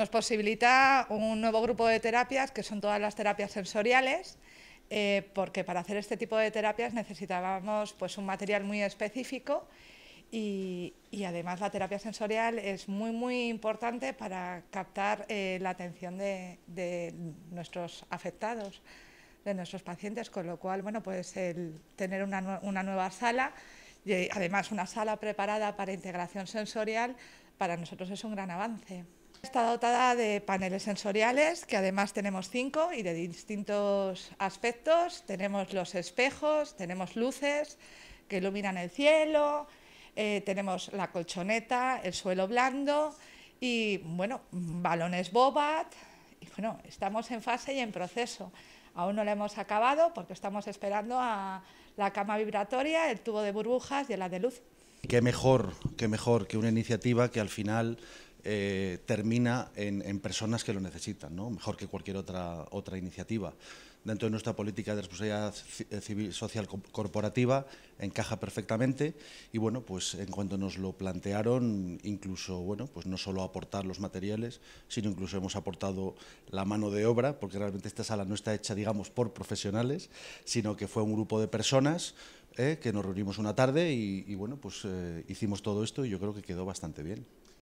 Nos posibilita un nuevo grupo de terapias, que son todas las terapias sensoriales, eh, porque para hacer este tipo de terapias necesitábamos pues, un material muy específico y, además la terapia sensorial es muy, muy importante para captar eh, la atención de, nuestros afectados, de nuestros pacientes, con lo cual, bueno, pues el tener una nueva sala y además una sala preparada para integración sensorial, para nosotros es un gran avance. Está dotada de paneles sensoriales, que además tenemos cinco y de distintos aspectos. Tenemos los espejos, tenemos luces que iluminan el cielo, eh, tenemos la colchoneta, el suelo blando y, bueno, balones bobat. Y, bueno, estamos en fase y en proceso. Aún no la hemos acabado porque estamos esperando a la cama vibratoria, el tubo de burbujas y la de luz. Qué mejor, qué mejor que una iniciativa que al final eh, termina en, personas que lo necesitan, mejor que cualquier otra, otra iniciativa. Dentro de nuestra política de responsabilidad eh, social corporativa encaja perfectamente y bueno, pues en cuanto nos lo plantearon, incluso bueno, pues no solo aportar los materiales, sino incluso hemos aportado la mano de obra, porque realmente esta sala no está hecha, digamos, por profesionales, sino que fue un grupo de personas eh, que nos reunimos una tarde y, bueno, pues hicimos todo esto y yo creo que quedó bastante bien.